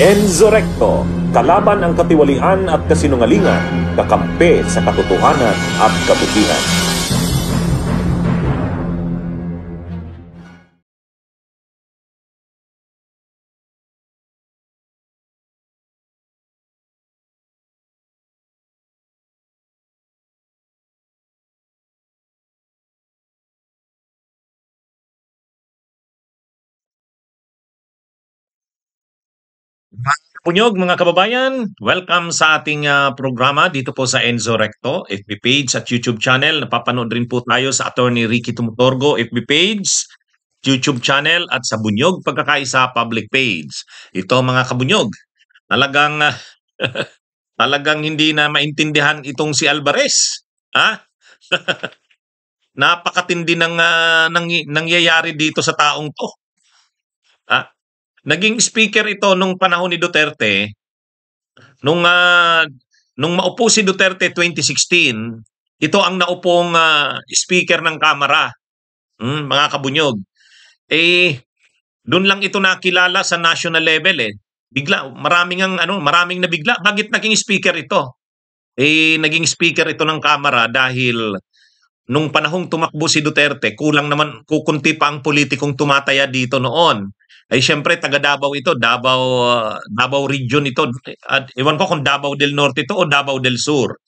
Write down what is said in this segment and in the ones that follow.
Enzo Recto, kalaban ang katiwalian at kasinungalingan, kakampi sa katotohanan at kabutihan. Punyog mga kababayan, welcome sa ating uh, programa dito po sa Enzo Recto, FB page at YouTube channel. Napapanood rin po tayo sa Attorney Ricky Tumutorgo, FB page, YouTube channel at sa Bunyog Pagkakaisa public page. Ito mga kabunyog, talagang uh, talagang hindi na maintindihan itong si Alvarez. Ha? Napakatindi ng uh, ah, nang, nangyayari dito sa taong to. Ha? Naging speaker ito nung panahon ni Duterte nung uh, nung maupo si Duterte 2016, ito ang naupong uh, speaker ng Kamara, mm, mga kabunyog. Eh, doon lang ito nakilala sa national level eh. Bigla, maraming ang ano, maraming nabigla. Bakit naging speaker ito? Eh, naging speaker ito ng Kamara dahil nung panahong tumakbo si Duterte, kulang naman kukunti pa ang politikong tumataya dito noon ay siyempre taga Davao ito, Davao uh, Davao region ito. At iwan ko kung Davao del Norte ito o Davao del Sur.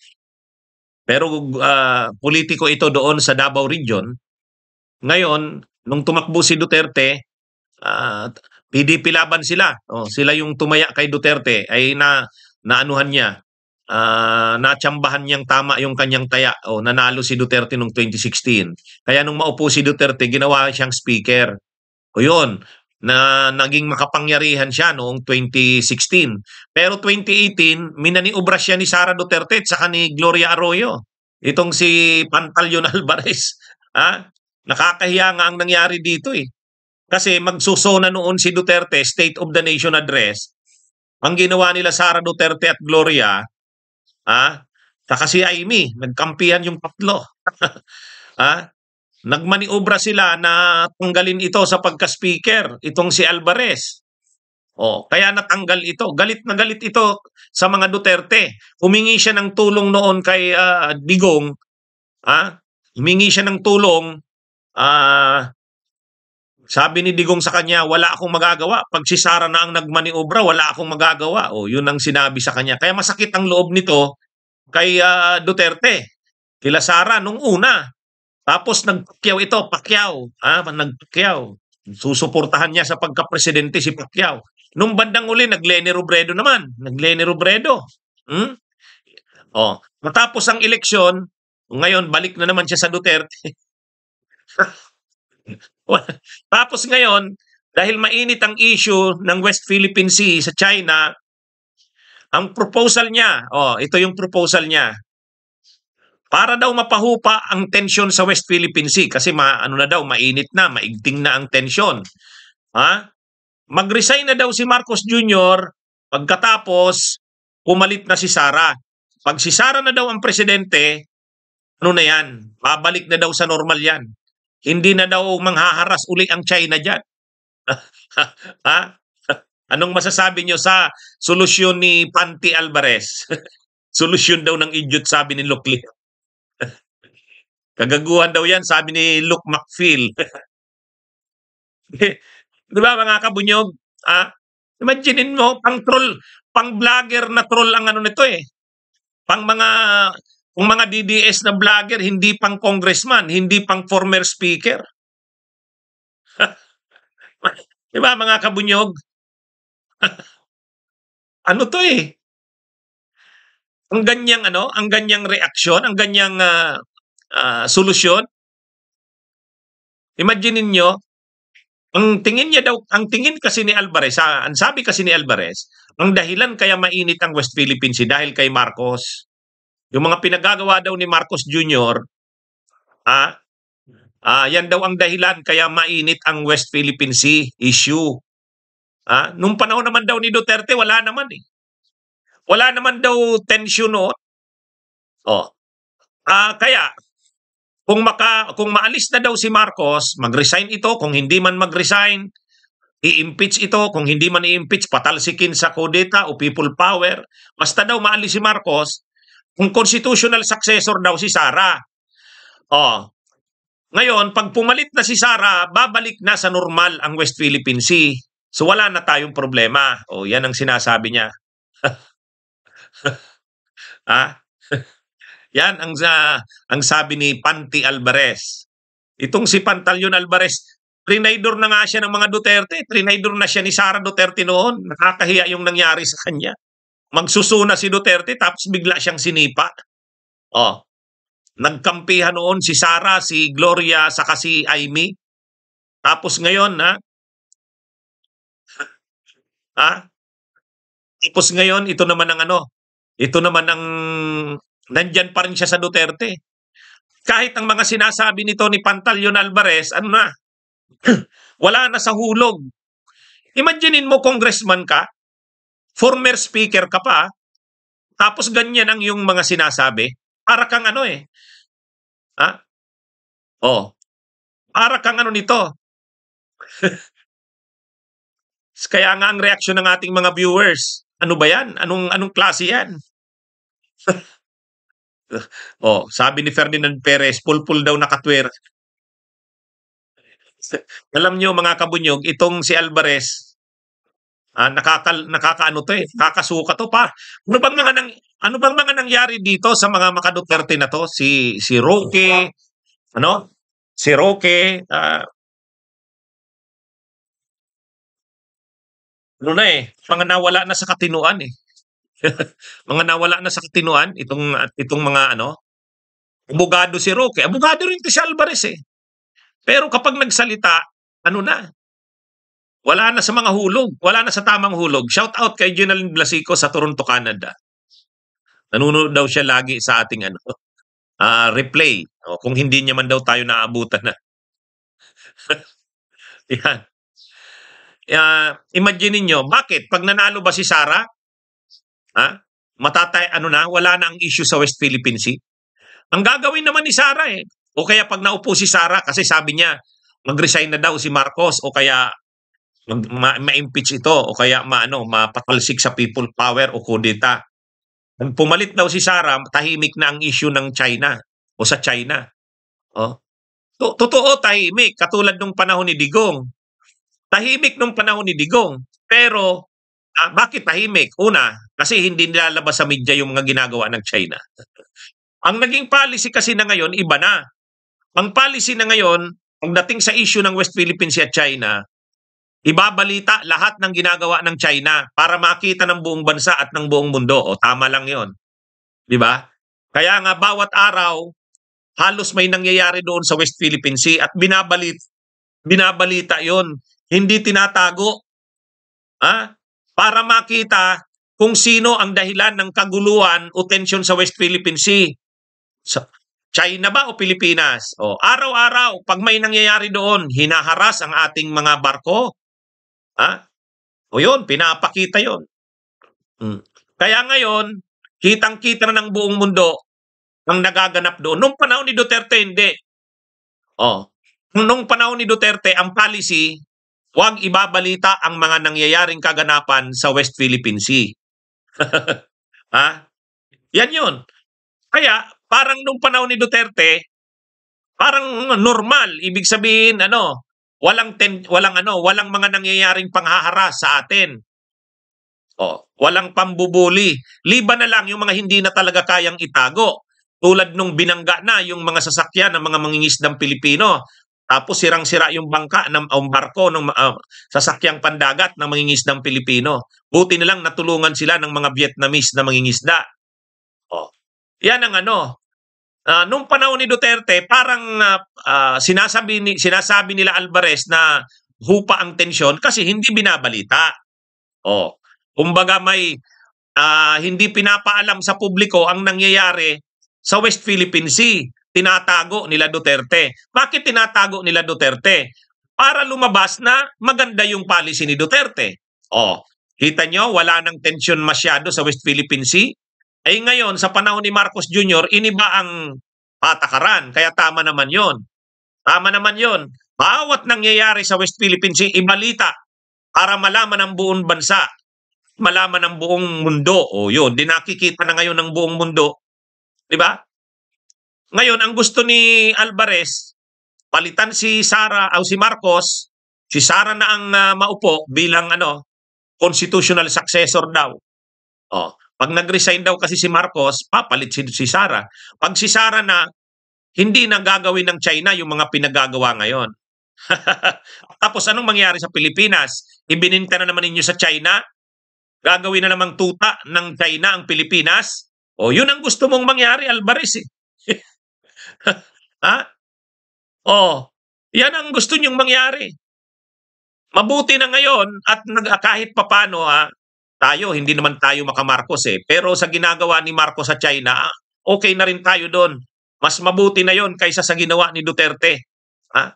Pero uh, politiko ito doon sa Davao region. Ngayon, nung tumakbo si Duterte, uh, ah, PDP laban sila. Oh, sila yung tumaya kay Duterte ay na naanuhan niya. Uh, natsambahan niyang tama yung kanyang taya o oh, nanalo si Duterte nung 2016. Kaya nung maupo si Duterte, ginawa siyang speaker. O yun, na naging makapangyarihan siya noong 2016. Pero 2018, minaniubra siya ni Sara Duterte at saka ni Gloria Arroyo. Itong si Pantalyon Alvarez. Ha? Nakakahiya nga ang nangyari dito eh. Kasi magsusona noon si Duterte, State of the Nation Address. Ang ginawa nila Sara Duterte at Gloria, ha? Saka si Amy, nagkampihan yung tatlo. ha? Nagmaniobra sila na tanggalin ito sa pagka-speaker, itong si Alvarez. Oh, kaya natanggal ito. Galit na galit ito sa mga Duterte. Humingi siya ng tulong noon kay uh, Digong. Ha? Humingi siya ng tulong. Ah, sabi ni Digong sa kanya, wala akong magagawa. Pag si Sara na ang nagmaniobra, wala akong magagawa. Oh, yun ang sinabi sa kanya. Kaya masakit ang loob nito kay uh, Duterte. Kila Sara nung una. Tapos nagpakyaw ito, Pacquiao. Ah, nagpakyaw. Susuportahan niya sa pagka-presidente si Pacquiao. Nung bandang uli, nag-Lenny Robredo naman. Nag-Lenny Robredo. Hmm? Oh, matapos ang eleksyon, ngayon balik na naman siya sa Duterte. Tapos ngayon, dahil mainit ang issue ng West Philippine Sea sa China, ang proposal niya, oh, ito yung proposal niya para daw mapahupa ang tensyon sa West Philippine Sea kasi ma, ano na daw mainit na, maigting na ang tensyon. Ha? Magresign na daw si Marcos Jr. pagkatapos kumalit na si Sara. Pag si Sara na daw ang presidente, ano na 'yan? Babalik na daw sa normal 'yan. Hindi na daw manghaharas uli ang China diyan. ha? Anong masasabi nyo sa solusyon ni Panti Alvarez? solusyon daw ng idiot sabi ni Locklear. Kagaguhan daw yan, sabi ni Luke McPhil. Di ba mga kabunyog? Ah, imaginein mo, pang troll, pang vlogger na troll ang ano nito eh. Pang mga, kung mga DDS na vlogger, hindi pang congressman, hindi pang former speaker. Di ba mga kabunyog? ano to eh? Ang ganyang ano, ang ganyang reaksyon, ang ganyang uh, uh, solusyon. Imagine niyo ang tingin niya daw, ang tingin kasi ni Alvarez, ah, ang sabi kasi ni Alvarez, ang dahilan kaya mainit ang West Philippine Sea dahil kay Marcos. Yung mga pinagagawa daw ni Marcos Jr., ah, ah, yan daw ang dahilan kaya mainit ang West Philippine Sea issue. Ah, nung panahon naman daw ni Duterte, wala naman eh. Wala naman daw tension noon. Oh. Ah, kaya, kung, maka, kung maalis na daw si Marcos, mag-resign ito. Kung hindi man mag-resign, i-impeach ito. Kung hindi man i-impeach, patalsikin sa kudeta o people power. Basta daw maalis si Marcos, kung constitutional successor daw si Sara. Oh. Ngayon, pag pumalit na si Sara, babalik na sa normal ang West Philippine Sea. So wala na tayong problema. O oh, yan ang sinasabi niya. ah? Yan ang, uh, ang sabi ni Panti Alvarez. Itong si Pantalyon Alvarez, trinaydor na nga siya ng mga Duterte. Trinaydor na siya ni Sara Duterte noon. Nakakahiya yung nangyari sa kanya. Magsusuna si Duterte tapos bigla siyang sinipa. Oh. Nagkampihan noon si Sara, si Gloria, saka si Amy. Tapos ngayon, ha? Ha? Tapos ngayon, ito naman ang ano, ito naman ang Nandyan pa rin siya sa Duterte. Kahit ang mga sinasabi nito ni Pantalyon Alvarez, ano na, wala na sa hulog. Imaginein mo, congressman ka, former speaker ka pa, tapos ganyan ang yung mga sinasabi. Para kang ano eh. Ha? Oh. Para kang ano nito. Kaya nga ang reaksyon ng ating mga viewers, ano ba yan? Anong, anong klase yan? Oh, sabi ni Ferdinand Perez, pulpul daw na katwer. Alam nyo mga kabunyog, itong si Alvarez, ah, nakaka, nakakaano to eh, nakakasuka to pa. Ano bang mga nang, ano bang mga nangyari dito sa mga makaduterte na to? Si, si Roque, ano? Si Roque, ah, ano na eh, mga nawala na sa katinuan eh. mga nawala na sa katinuan, itong, ah, itong mga ano, abogado si Roque. Abogado rin si Alvarez eh. Pero kapag nagsalita, ano na? Wala na sa mga hulog. Wala na sa tamang hulog. Shout out kay Jonalyn Blasico sa Toronto, Canada. Nanunood daw siya lagi sa ating ano, uh, replay. O, kung hindi niya man daw tayo naabutan na. Yan. Uh, imagine niyo bakit? Pag nanalo ba si Sara, Ha? Matatay, ano na, wala na ang issue sa West Philippine Sea. Ang gagawin naman ni Sara eh, o kaya pag naupo si Sara kasi sabi niya, mag-resign na daw si Marcos o kaya ma-impeach ito o kaya maano mapatalsik sa people power o kudeta. Nang pumalit daw si Sara, tahimik na ang issue ng China o sa China. Oh. To totoo tahimik katulad nung panahon ni Digong. Tahimik nung panahon ni Digong, pero Uh, bakit tahimik? Una, kasi hindi nilalabas sa media yung mga ginagawa ng China. ang naging policy kasi na ngayon, iba na. Ang policy na ngayon, pagdating sa issue ng West Philippines at China, ibabalita lahat ng ginagawa ng China para makita ng buong bansa at ng buong mundo. O tama lang yon, Di ba? Kaya nga bawat araw, halos may nangyayari doon sa West Philippine Sea at binabalit, binabalita yon Hindi tinatago. Ha? Ah, para makita kung sino ang dahilan ng kaguluhan o tension sa West Philippine Sea. Sa China ba o Pilipinas? O, araw-araw, pag may nangyayari doon, hinaharas ang ating mga barko. Ha? O yun, pinapakita yun. Hmm. Kaya ngayon, kitang-kita na ng buong mundo ang nagaganap doon. Nung panahon ni Duterte, hindi. O, nung panahon ni Duterte, ang policy, Huwag ibabalita ang mga nangyayaring kaganapan sa West Philippine Sea. ha? Yan yun. Kaya, parang nung panahon ni Duterte, parang normal. Ibig sabihin, ano, walang, ten, walang, ano, walang mga nangyayaring panghaharas sa atin. O, walang pambubuli. Liba na lang yung mga hindi na talaga kayang itago. Tulad nung binangga na yung mga sasakyan ng mga mangingisdang Pilipino tapos sirang-sira yung bangka ng um, barko ng uh, sasakyang pandagat ng mangingisdang Pilipino. Buti na lang natulungan sila ng mga Vietnamese na mangingisda. Oh. Yan ang ano. Uh, nung panahon ni Duterte, parang uh, uh, sinasabi ni sinasabi nila Alvarez na hupa ang tensyon kasi hindi binabalita. Oh. Kumbaga may uh, hindi pinapaalam sa publiko ang nangyayari sa West Philippine Sea tinatago nila Duterte. Bakit tinatago nila Duterte? Para lumabas na maganda yung policy ni Duterte. Oh, kita nyo, wala nang tension masyado sa West Philippine Sea. Ay eh, ngayon, sa panahon ni Marcos Jr., iniba ang patakaran. Kaya tama naman yon. Tama naman yon. Bawat nangyayari sa West Philippine Sea, ibalita para malaman ng buong bansa, malaman ng buong mundo. O oh, yun, dinakikita na ngayon ng buong mundo. Di ba? Ngayon, ang gusto ni Alvarez, palitan si Sara o si Marcos, si Sara na ang uh, maupo bilang ano, constitutional successor daw. Oh, pag nag-resign daw kasi si Marcos, papalit si, si Sara. Pag si Sara na, hindi na gagawin ng China yung mga pinagagawa ngayon. Tapos anong mangyari sa Pilipinas? Ibininta na naman ninyo sa China? Gagawin na namang tuta ng China ang Pilipinas? O oh, yun ang gusto mong mangyari, Alvarez. Eh. ha? Oh, yan ang gusto niyong mangyari. Mabuti na ngayon at nag, ah, kahit papano ha, tayo, hindi naman tayo makamarcos eh. Pero sa ginagawa ni Marcos sa China, ah, okay na rin tayo doon. Mas mabuti na yon kaysa sa ginawa ni Duterte. Ha?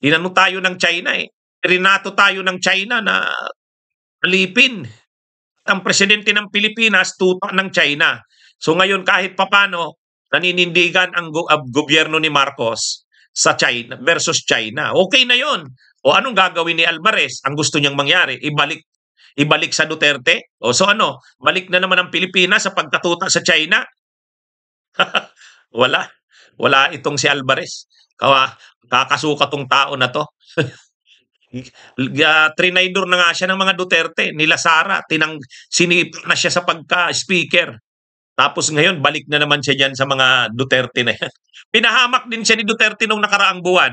Hinano tayo ng China eh. Rinato tayo ng China na alipin. At ang presidente ng Pilipinas, tuta ng China. So ngayon kahit papano, naninindigan ang ah, gobyerno ni Marcos sa China versus China. Okay na 'yon. O anong gagawin ni Alvarez? Ang gusto niyang mangyari, ibalik ibalik sa Duterte? O so ano, balik na naman ang Pilipinas sa pagkatuta sa China? wala. Wala itong si Alvarez. Kawa, kakasuka tong tao na to. uh, trinaydor na nga siya ng mga Duterte, nila Sara, tinang, sinip na siya sa pagka-speaker. Tapos ngayon, balik na naman siya dyan sa mga Duterte na yan. Pinahamak din siya ni Duterte nung nakaraang buwan.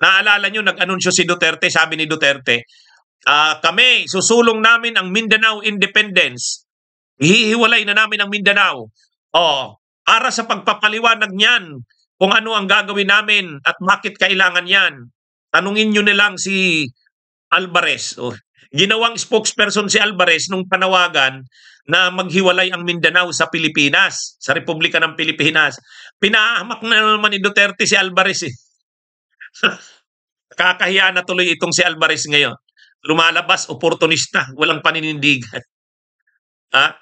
Naalala nyo, nag-anunsyo si Duterte, sabi ni Duterte, uh, kami, susulong namin ang Mindanao Independence. Hihiwalay na namin ang Mindanao. Oh, para sa pagpapaliwanag niyan, kung ano ang gagawin namin at bakit kailangan yan. Tanungin nyo nilang si Alvarez. Oh, ginawang spokesperson si Alvarez nung panawagan na maghiwalay ang Mindanao sa Pilipinas, sa Republika ng Pilipinas. Pinahamak na naman ni Duterte si Alvarez eh. Kakahiya na tuloy itong si Alvarez ngayon. Lumalabas, oportunista, walang paninindigan. Ha?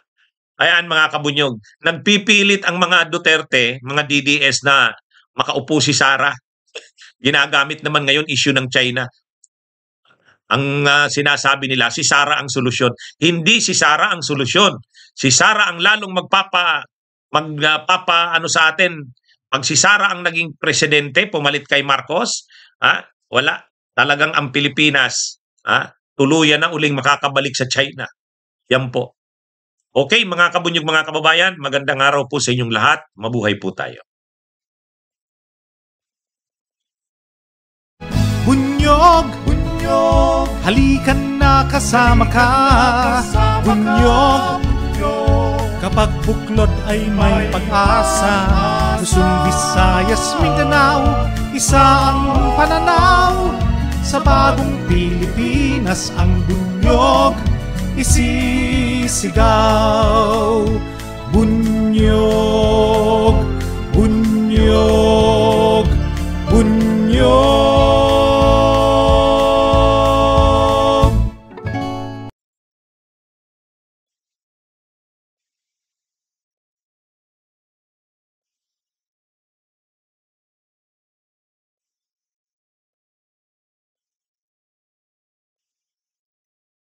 Ayan mga kabunyog, nagpipilit ang mga Duterte, mga DDS na makaupo si Sara. Ginagamit naman ngayon issue ng China ang uh, sinasabi nila, si Sara ang solusyon. Hindi si Sara ang solusyon. Si Sara ang lalong magpapa magpapa ah, uh, ano sa atin. Pag si Sara ang naging presidente, pumalit kay Marcos, ha? wala. Talagang ang Pilipinas, ha? tuluyan na uling makakabalik sa China. Yan po. Okay, mga kabunyog, mga kababayan, magandang araw po sa inyong lahat. Mabuhay po tayo. Halika na kasama ka, bunyog Kapag buklod ay may pag-asa Luzon, Visayas, Mindanao Isa ang pananaw Sa bagong Pilipinas Ang bunyog isisigaw Bunyog